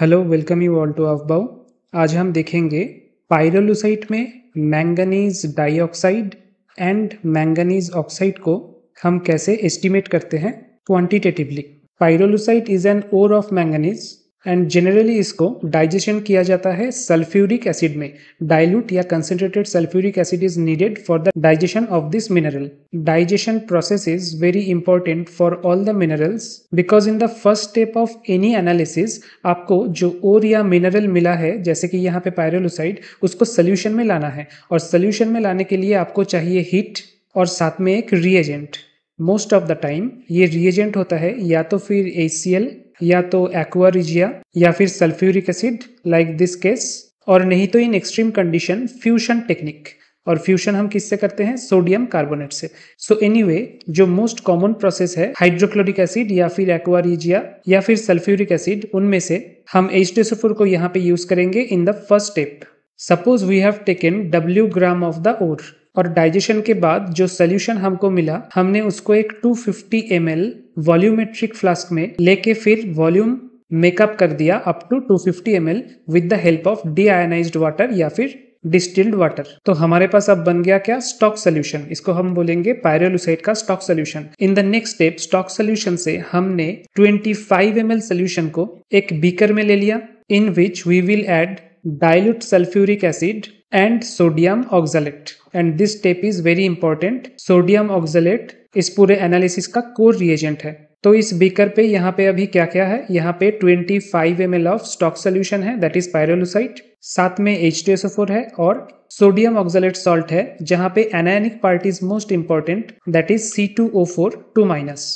hello welcome you all to अफबाउ आज हम देखेंगे पायरोलुसाइट में manganese dioxide and manganese oxide को हम कैसे एस्टिमेट करते हैं quantitatively pyrolusite is an ore of manganese and generally इसको डाइजेशन किया जाता है सल्फ्यूरिक एसिड में डाइल्यूट या concentrated sulphuric acid is needed for the digestion of this mineral digestion process is very important for all the minerals because in the first step of any analysis आपको जो ओर या mineral मिला है जैसे कि यहाँ पे पायरोलोसाइड उसको सोल्यूशन में लाना है और सोल्यूशन में लाने के लिए आपको चाहिए हीट और साथ में एक reagent most of the time ये रिएजेंट होता है या तो फिर ए या तो एक्वारिजिया या फिर sulphuric acid like this case और नहीं तो in extreme condition fusion technique और फ्यूशन हम किससे करते हैं सोडियम कार्बोनेट से सो so एनीवे anyway, जो मोस्ट कॉमन प्रोसेस है हाइड्रोक्लोरिक एसिड या फिर एक्वारिजिया या फिर सल्फ्यूरिक एसिड उनमें से हम एच को यहाँ पे यूज करेंगे in the first step suppose we have taken W gram of the ore और डाइजेशन के बाद जो सोल्यूशन हमको मिला हमने उसको एक 250 fifty M L volumetric flask में लेके फिर वॉल्यूम मेकअप कर दिया up to 250 fifty M L with the help of D water या फिर डिस्टिल्ड वाटर तो हमारे पास अब बन गया क्या स्टॉक सोल्यूशन इसको हम बोलेंगे पायरोलुसाइड का stock solution in the next step stock solution से हमने 25 फाइव एम एल सोल्यूशन को एक बीकर में ले लिया in which we will add dilute sulphuric acid and sodium oxalate and this step is very important sodium oxalate इस पूरे analysis का कोर रिएजेंट है तो इस बीकर पे यहाँ पे अभी क्या क्या है यहाँ पे 25 five M L of stock solution है दैट इज पायरोलोसाइट साथ में एच है और सोडियम ऑक्सलेट सॉल्ट है जहाँ पे anionic part is most important that is C two O four two minus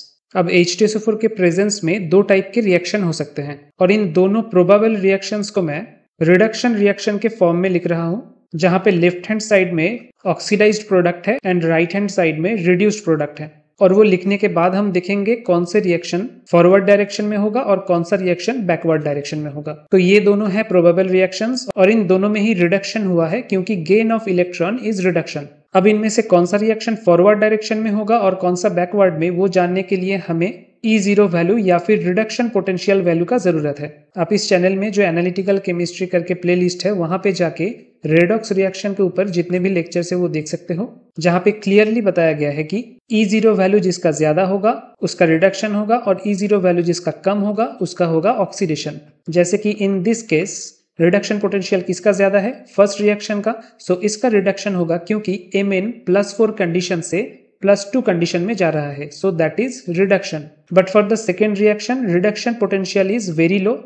अब एच के प्रेजेंस में दो टाइप के रिएक्शन हो सकते हैं और इन दोनों प्रोबेबल रिएक्शन को मैं रिडक्शन रिएक्शन के फॉर्म में लिख रहा हूँ जहां पे लेफ्ट हैंड साइड में ऑक्सीडाइज प्रोडक्ट है एंड राइट हैंड साइड में रिड्यूस्ड प्रोडक्ट है और वो लिखने के बाद हम देखेंगे कौन से रिएक्शन फॉरवर्ड डायरेक्शन में होगा और कौन सा रिएक्शन बैकवर्ड डायरेक्शन में होगा तो ये दोनों है प्रोबेबल रिएक्शन और इन दोनों में ही रिडक्शन हुआ है क्योंकि gain of electron is reduction अब इनमें से कौन सा रिएक्शन फॉरवर्ड डायरेक्शन में होगा और कौन सा बैकवर्ड में वो जानने के लिए हमें ई जीरो वैल्यू या फिर रिडक्शन पोटेंशियल वैल्यू का जरूरत है आप इस चैनल में जो एनालिटिकल केमिस्ट्री करके प्लेलिस्ट है वहां पे जाके रेडॉक्स रिएक्शन के ऊपर जितने भी लेक्चर है वो देख सकते हो जहाँ पे क्लियरली बताया गया है कि ई जीरो वैल्यू जिसका ज्यादा होगा उसका रिडक्शन होगा और ई जीरो वैल्यू जिसका कम होगा उसका होगा ऑक्सीडेशन जैसे कि in this case reduction potential किसका ज्यादा है फर्स्ट रिएक्शन का सो so इसका रिडक्शन होगा क्योंकि M N plus four condition से प्लस टू कंडीशन में जा रहा है so that is reduction but for the second reaction reduction potential is very low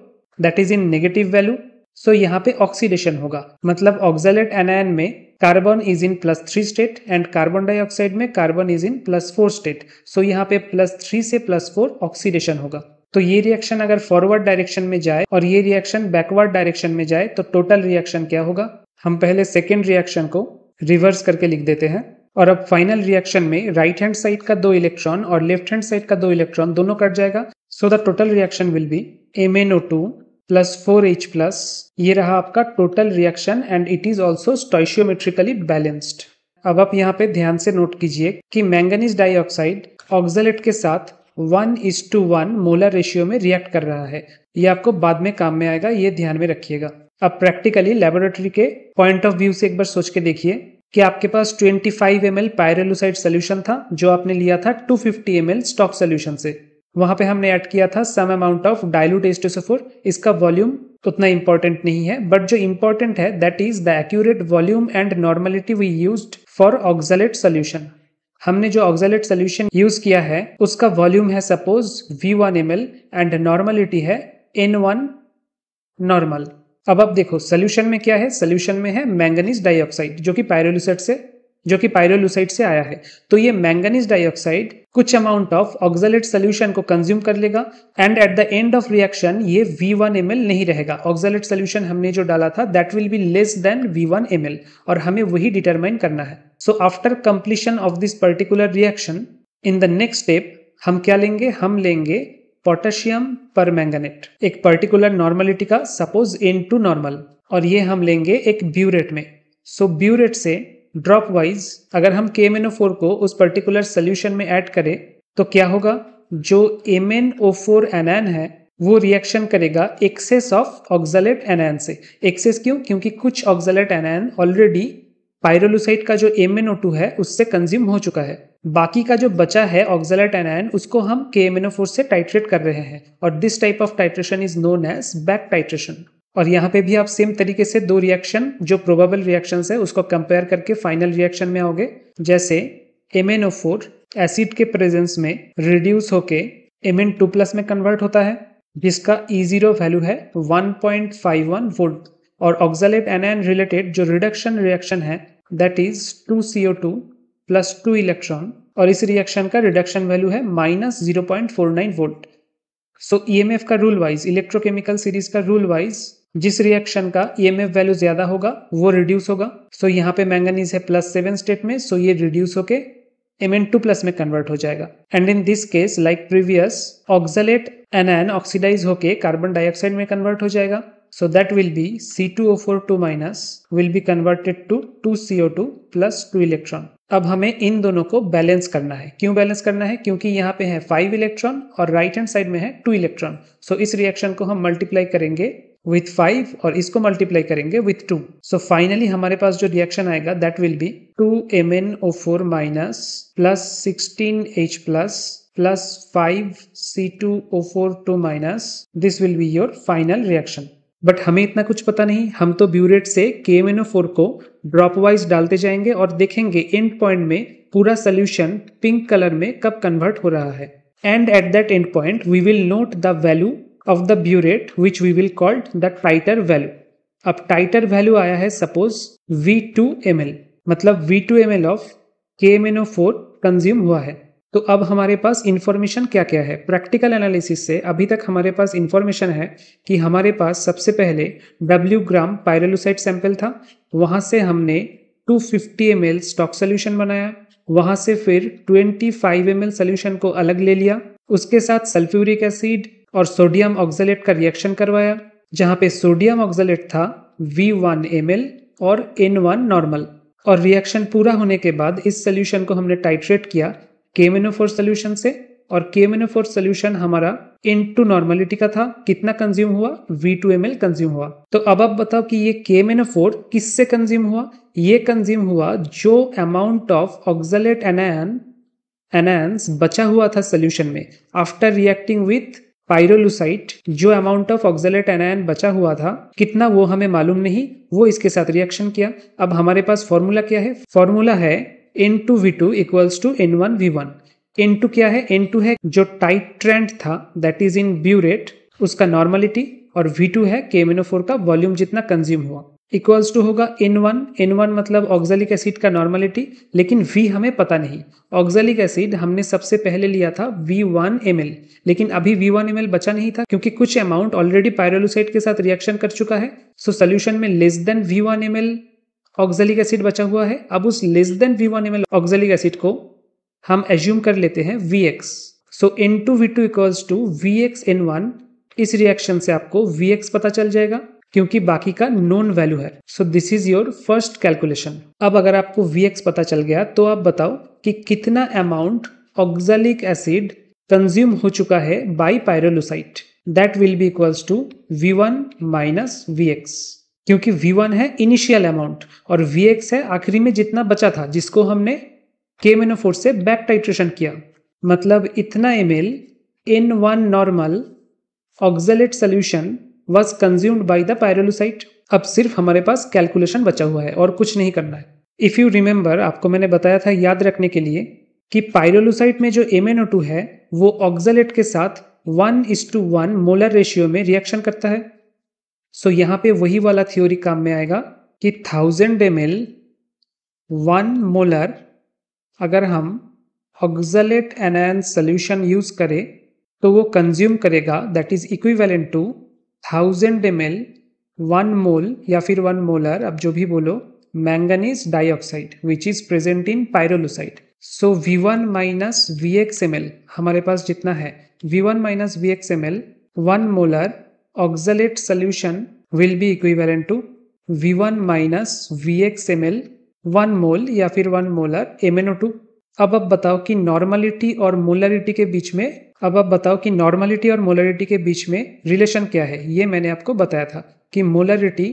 that is in negative value so so, यहाँ पे ऑक्सीडेशन होगा मतलब ऑक्सैलेट एनायन में carbon is in plus three state and carbon dioxide में carbon is in plus four state so यहाँ पे plus three से plus four oxidation होगा तो ये रिएक्शन अगर फॉरवर्ड डायरेक्शन में जाए और ये रिएक्शन बैकवर्ड डायरेक्शन में जाए तो टोटल रिएक्शन क्या होगा हम पहले सेकेंड रिएक्शन को रिवर्स करके लिख देते हैं और अब फाइनल रिएक्शन में राइट हैंड साइड का दो इलेक्ट्रॉन और लेफ्ट हैंड साइड का दो इलेक्ट्रॉन दोनों कट जाएगा so the total reaction will be M N O two plus four H plus ये रहा आपका total reaction and it is also stoichiometrically balanced अब आप यहाँ पे ध्यान से नोट कीजिए कि मैंगनीज डाइऑक्साइड ऑक्सलेट के साथ one is to one molar ratio में रिएक्ट कर रहा है ये आपको बाद में काम में आएगा ये ध्यान में रखिएगा अब प्रैक्टिकली लेबोरेटरी के पॉइंट ऑफ व्यू से एक बार सोच के देखिए कि आपके पास 25 फाइव एम एल सोल्यूशन था जो आपने लिया था 250 fifty M L stock solution से वहां पे हमने ऐड किया था सम अमाउंट ऑफ डायलूट एस्टोसोफोर इसका वॉल्यूम उतना इंपॉर्टेंट नहीं है बट जो इंपॉर्टेंट है that is the accurate volume and normality we use for oxalate solution हमने जो ऑक्जलेट सोल्यूशन यूज किया है उसका वॉल्यूम है suppose V one M L and normality है एन वन नॉर्मल अब आप देखो सोल्यूशन में क्या है सोल्यूशन में है मैंगनीज डाइऑक्साइड जो कि पायरोलूसाइड से जो कि पायरोलूसाइड से आया है तो ये मैंगनीज डाइऑक्साइड कुछ अमाउंट ऑफ ऑक्सलेट सोल्यूशन को कंज्यूम कर लेगा and at the end of reaction ये वी वन नहीं रहेगा ऑक्सलेट सोल्यूशन हमने जो डाला था that will be less than V one और हमें वही डिटरमाइन करना है so after completion of this particular reaction in the next step हम क्या लेंगे हम लेंगे पोटेशियम पर मैंगनेट एक पर्टिकुलर नॉर्मलिटी का सपोज इन टू नॉर्मल और ये हम लेंगे एक ब्यूरेट में सो so, ब्यूरेट से ड्रॉप वाइज अगर हम K M N O four को उस पर्टिकुलर सोल्यूशन में ऐड करें तो क्या होगा जो M N O four anion है वो रिएक्शन करेगा excess of oxalate N anion से एक्सेस क्यों क्योंकि कुछ oxalate N anion already pyrolusite का जो एम एन ओ टू है उससे कंज्यूम हो चुका है बाकी का जो बचा है ऑक्सलेट एन एन उसको हम K M N O four से टाइट्रेट कर रहे हैं और this type of titration is known as back titration और यहाँ पे भी आप सेम तरीके से दो रिएक्शन जो प्रोबेबल रिएक्शन है उसको कंपेयर करके फाइनल रिएक्शन में आओगे जैसे एम एसिड के प्रेजेंस में रिड्यूस होके एम एन टू प्लस में कन्वर्ट होता है जिसका ई जीरो वैल्यू है 1.51 वोल्ट और ऑक्सालेट एनायन रिलेटेड जो रिडक्शन रिएक्शन है that is two C O two plus two electron और इस रिएक्शन का रिडक्शन वैल्यू है minus zero point four nine volt so E M F का रूल वाइज इलेक्ट्रोकेमिकल सीरीज का रूल वाइज जिस रिएक्शन का ई e वैल्यू ज्यादा होगा वो रिड्यूस होगा सो यहाँ पे मैंगनीज है प्लस सेवन स्टेट में सो ये रिड्यूस होके एम एन टू प्लस में कन्वर्ट हो जाएगा and in this case like previous oxalate N anion oxidise होके कार्बन डाइऑक्साइड में कन्वर्ट हो जाएगा so will be C two four two minus will be converted to two C O two plus two electron अब हमें इन दोनों को balance करना है क्यों बैलेंस करना है क्योंकि यहाँ पे है फाइव इलेक्ट्रॉन और राइट हैंड साइड में है टू इलेक्ट्रॉन सो इस रिएक्शन को हम मल्टीप्लाई करेंगे विथ फाइव और इसको मल्टीप्लाई करेंगे विथ टू सो फाइनली हमारे पास जो रिएक्शन आएगा that will be two M N O four minus plus sixteen H plus plus five C two O four two minus this will be your final reaction but हमें इतना कुछ पता नहीं हम तो ब्यूरेट से K M N O four को dropwise डालते जाएंगे और देखेंगे एंड पॉइंट में पूरा सोल्यूशन पिंक कलर में कब कन्वर्ट हो रहा है and at that end point we will note the value of the burette which we will called the titre value अब टाइटर वैल्यू आया है suppose V2 two M L मतलब V two M L of K M N O four consume हुआ है तो अब हमारे पास information क्या क्या है प्रैक्टिकल एनालिसिस से अभी तक हमारे पास इन्फॉर्मेशन है कि हमारे पास सबसे पहले डब्ल्यू ग्राम पायरलूसाइड सैंपल था वहां से हमने 250 fifty M L stock solution बनाया वहां से फिर 25 फाइव एम एल सोल्यूशन को अलग ले लिया उसके साथ सल्फ्यूरिक एसिड और सोडियम ऑक्जलेट का रिएक्शन करवाया जहां पे सोडियम ऑक्जलेट था वी वन और एन वन नॉर्मल और रिएक्शन पूरा होने के बाद इस सोल्यूशन को हमने टाइट्रेट किया केमेनोफोर सोल्यूशन से और केमेनोफोर सोल्यूशन हमारा इन टू नॉर्मलिटी का था कितना कंज्यूम हुआ वी टू एम कंज्यूम हुआ तो अब आप बताओ कि ये केमेनोफोर किससे कंज्यूम हुआ ये कंज्यूम हुआ जो amount of oxalate anion anions बचा हुआ था सोल्यूशन में आफ्टर रिएक्टिंग विथ पायरोलुसाइट जो अमाउंट ऑफ ऑक्जेलेट एनायन बचा हुआ था कितना वो हमें मालूम नहीं वो इसके साथ रिएक्शन किया अब हमारे पास फॉर्मूला क्या है फॉर्मूला है N two V two equals to N one V one N two क्या है एन टू है जो टाइट ट्रेंड था दैट इज इन ब्यूरेट उसका नॉर्मलिटी और वी टू है केमिनोफोर का वॉल्यूम जितना कंज्यूम हुआ इक्वल्स टू होगा एन वन एन वन मतलब ऑक्जेलिक एसिड का नॉर्मलिटी लेकिन वी हमें पता नहीं ऑक्जेलिक एसिड हमने सबसे पहले लिया था वी वन एम लेकिन अभी वी वन एम बचा नहीं था क्योंकि कुछ अमाउंट ऑलरेडी पायरोलोसाइड के साथ रिएक्शन कर चुका है सो so, सोल्यूशन में less than V one M oxalic acid बचा हुआ है अब उस less than V one M oxalic acid को हम एज्यूम कर लेते हैं V X so N two V two equals to V X N one इस रिएक्शन से आपको वी एक्स पता चल जाएगा क्योंकि बाकी का नोन वैल्यू है so this is your first calculation अब अगर आपको वी पता चल गया तो आप बताओ कि कितना अमाउंट ऑक्सलिक एसिड कंज्यूम हो चुका है by pyrolusite that will be equals to V one minus V X क्योंकि V1 है इनिशियल अमाउंट और Vx है आखिरी में जितना बचा था जिसको हमने के मेनोफोर से बैक टाइट्रेशन किया मतलब इतना M L in one normal oxalate solution was consumed by the pyrolusite अब सिर्फ हमारे पास कैलकुलेशन बचा हुआ है और कुछ नहीं करना है इफ़ यू रिमेंबर आपको मैंने बताया था याद रखने के लिए कि पायरोलोसाइट में जो एम है वो ऑक्जलेट के साथ one is to one molar ratio में रिएक्शन करता है सो so, यहाँ पे वही वाला थ्योरी काम में आएगा कि thousand M L one molar अगर हम ऑक्जलेट एनायन सोल्यूशन यूज करें तो वो कंज्यूम करेगा that is equivalent to thousand M L one mole या फिर वन मोलर अब जो भी बोलो manganese dioxide which is present in pyrolusite so V one minus V X M L हमारे पास जितना है V one minus V X M L one molar oxalate solution will be equivalent to V one minus V X M L one mole या फिर one molar M N O two अब अब बताओ कि नॉर्मलिटी और molarity के बीच में अब आप बताओ कि नॉर्मलिटी और मोलरिटी के बीच में रिलेशन क्या है ये मैंने आपको बताया था कि molarity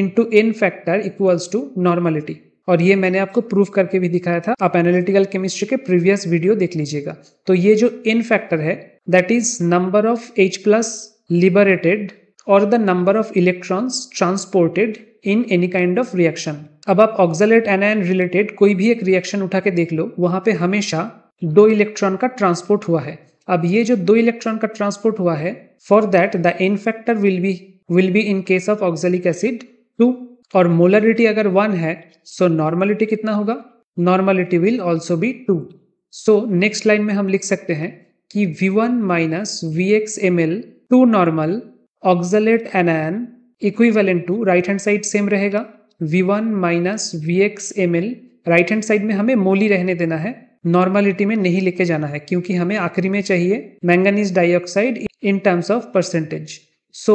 into n factor equals to normality और ये मैंने आपको प्रूफ करके भी दिखाया था आप एनालिटिकल केमिस्ट्री के प्रीवियस वीडियो देख लीजिएगा तो ये जो इन फैक्टर है that is number of H plus liberated और the number of electrons transported in any kind of reaction अब आप ऑक्सलेट एनायन रिलेटेड कोई भी एक रिएक्शन उठा के देख लो वहां पे हमेशा दो इलेक्ट्रॉन का ट्रांसपोर्ट हुआ है अब ये जो दो इलेक्ट्रॉन का ट्रांसपोर्ट हुआ है for that the n factor will be will be in case of oxalic acid two और मोलरिटी अगर वन है सो नॉर्मलिटी कितना होगा normality will also be two so next line में हम लिख सकते हैं कि V one minus V X M L two normal oxalate N equivalent to right hand side same रहेगा V one minus V X M L right hand side में हमें मोली रहने देना है नॉर्मलिटी में नहीं लेके जाना है क्योंकि हमें आखिरी में चाहिए manganese dioxide in terms of percentage so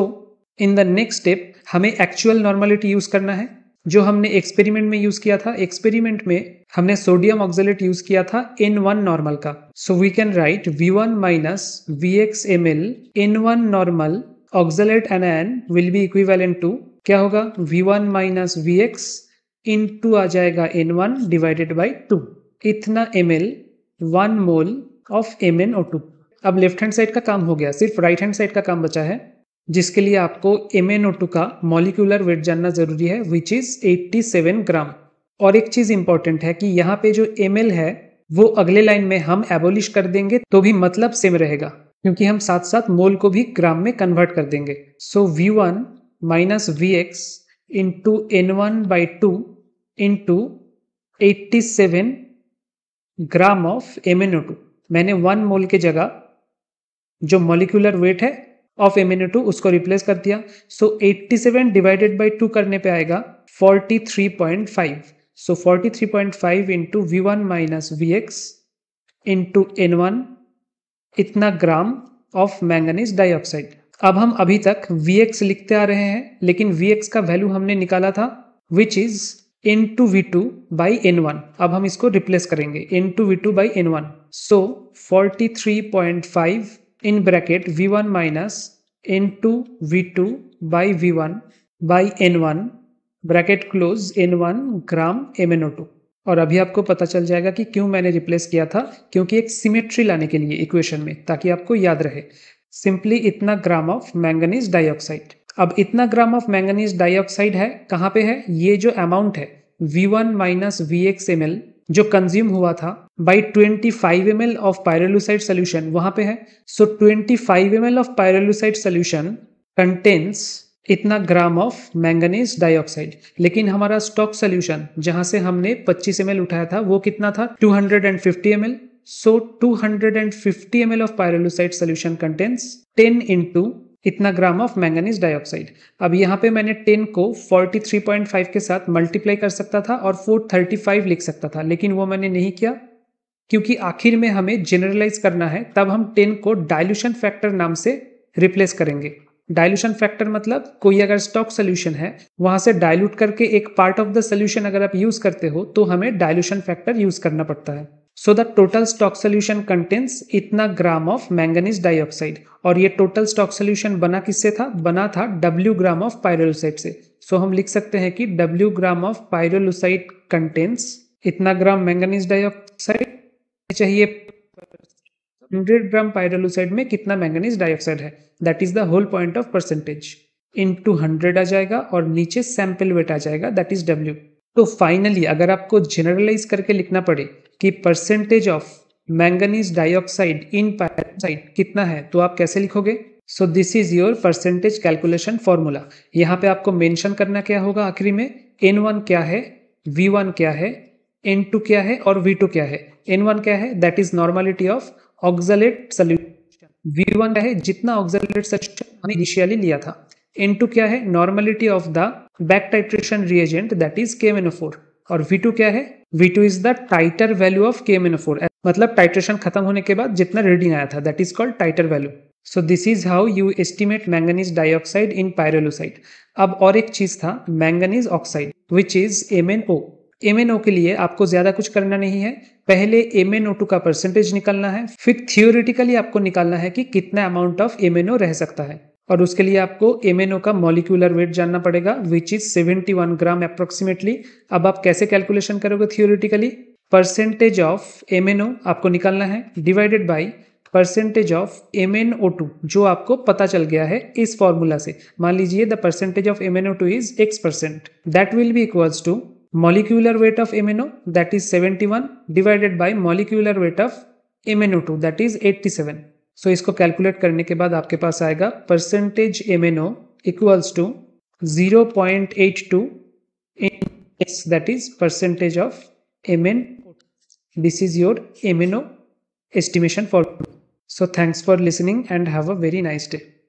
in the next step हमें एक्चुअल नॉर्मलिटी यूज करना है जो हमने एक्सपेरिमेंट में यूज किया था एक्सपेरिमेंट में हमने सोडियम ऑक्सलेट यूज किया था एन वन नॉर्मल का so we can write V one minus V X M L N one normal oxalate N N will be equivalent to क्या होगा V one minus V X into आ जाएगा N one divided by two इतना M L one mole of M N O two अब left hand side का काम हो गया सिर्फ राइट हैंड साइड का काम बचा है जिसके लिए आपको एम एन ओ टू का मॉलिकुलर वेट जानना जरूरी है विच इज 87 ग्राम और एक चीज इंपॉर्टेंट है कि यहाँ पे जो एम एल है वो अगले लाइन में हम एबोलिश कर देंगे तो भी मतलब सेम रहेगा क्योंकि हम साथ साथ मोल को भी ग्राम में कन्वर्ट कर देंगे so V one minus V X into N one by two into eighty seven gram of M N O two मैंने वन मोल की जगह जो मोलिकुलर वेट है ऑफ एमिनो टू उसको रिप्लेस कर दिया so so, 87 divided by two करने पे आएगा 43.5 so so, 43.5 into V one minus V X into N one इतना ग्राम ऑफ मैंगनीज डाइऑक्साइड अब हम अभी तक वी लिखते आ रहे हैं लेकिन वी का वैल्यू हमने निकाला था which is N two V two by N one अब हम इसको रिप्लेस करेंगे N two V two by N one so forty three point five in bracket V one minus N two V two by V one by N one bracket close N one gram M N O two और अभी आपको पता चल जाएगा कि क्यों मैंने replace किया था क्योंकि एक सिमेट्री लाने के लिए इक्वेशन में ताकि आपको याद रहे सिंपली इतना ग्राम ऑफ मैंगनीज डाइऑक्साइड अब इतना ग्राम ऑफ मैंगनीज डाइऑक्साइड है कहाँ पे है ये जो अमाउंट है V1 one minus V X जो कंज्यूम हुआ था by 25 five M L of pyrolusite solution वहां पे है so 25 five M L of pyrolusite solution contains इतना ग्राम ऑफ मैंगनीज डाइऑक्साइड लेकिन हमारा स्टॉक सोल्यूशन जहां से हमने 25 एम उठाया था वो कितना था 250 hundred so two hundred and fifty M L of pyrolusite solution contains ten into इतना ग्राम ऑफ मैंगनीज डाइऑक्साइड अब यहाँ पे मैंने 10 को 43.5 के साथ मल्टीप्लाई कर सकता था और 435 लिख सकता था लेकिन वो मैंने नहीं किया क्योंकि आखिर में हमें जनरलाइज करना है तब हम 10 को डाइल्यूशन फैक्टर नाम से रिप्लेस करेंगे डाइल्यूशन फैक्टर मतलब कोई अगर स्टॉक सोल्यूशन है वहां से डायल्यूट करके एक पार्ट ऑफ द सोल्यूशन अगर आप यूज करते हो तो हमें डायल्यूशन फैक्टर यूज करना पड़ता है so the total stock solution contents इतना ग्राम ऑफ मैंगनीज डाइऑक्साइड और ये टोटल स्टॉक सोल्यूशन बना किससे था बना था डब्ल्यू ग्राम ऑफ पायरोलुसाइड से सो so, हम लिख सकते हैं कि W gram of pyrolusite contents इतना ग्राम मैंगनीज डाइऑक्साइड चाहिए हंड्रेड ग्राम पायरोलुसाइड में कितना मैंगनीज डाइऑक्साइड है that is the whole point of percentage into hundred आ जाएगा और नीचे सैंपल वेट आ जाएगा दैट इज डब्ल्यू तो फाइनली अगर आपको जनरलाइज करके लिखना पड़े कि percentage of manganese dioxide in peroxide कितना है तो आप कैसे लिखोगे so this is your percentage calculation formula यहाँ पे आपको मेंशन करना क्या होगा आखिरी में एन वन क्या है वी वन क्या है एन टू क्या है और वी टू क्या है एन वन क्या है that is normality of oxalate solution V one क्या है जितना ऑक्जलेट सोल्यूशन हमने इनिशियली लिया था एन टू क्या है normality of the back titration reagent that is K M N O four और वी टू क्या है V two is the titer value of K M N O four मतलब टाइट्रेशन खत्म होने के बाद जितना रीडिंग आया था that is called titer value so this is how you estimate manganese dioxide in pyrolusite अब और एक चीज था manganese oxide which is M N O M N O के लिए आपको ज्यादा कुछ करना नहीं है पहले एम एन ओ टू का परसेंटेज निकालना है फिर थियोरिटिकली आपको निकालना है कि कितना amount of M N O रह सकता है और उसके लिए आपको एम का मॉलिक्यूलर वेट जानना पड़ेगा विच इज 71 ग्राम अप्रोक्सीमेटली अब आप कैसे कैलकुलेशन करोगे थियोरिटिकली परसेंटेज ऑफ एम आपको निकालना है divided by percentage of M जो आपको पता चल गया है इस फॉर्मूला से मान लीजिए the percentage of M is X percent that will be equals to molecular weight of M that is seventy divided by molecular weight of M that is eighty so so, इसको calculate करने के बाद आपके पास आएगा percentage M N O equals to zero point eight two in S that is percentage of M N this is your M N O estimation for so thanks for listening and have a very nice day